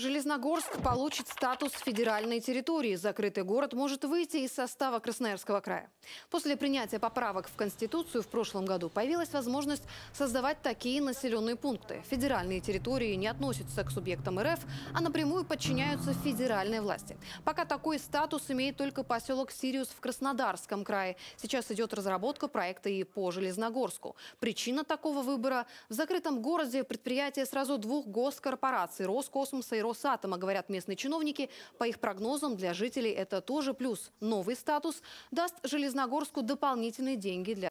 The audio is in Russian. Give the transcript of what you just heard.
Железногорск получит статус федеральной территории. Закрытый город может выйти из состава Красноярского края. После принятия поправок в Конституцию в прошлом году появилась возможность создавать такие населенные пункты. Федеральные территории не относятся к субъектам РФ, а напрямую подчиняются федеральной власти. Пока такой статус имеет только поселок Сириус в Краснодарском крае. Сейчас идет разработка проекта и по Железногорску. Причина такого выбора – в закрытом городе предприятия сразу двух госкорпораций – Роскосмоса и Роскосмоса Росатома, говорят местные чиновники. По их прогнозам, для жителей это тоже плюс. Новый статус даст Железногорску дополнительные деньги для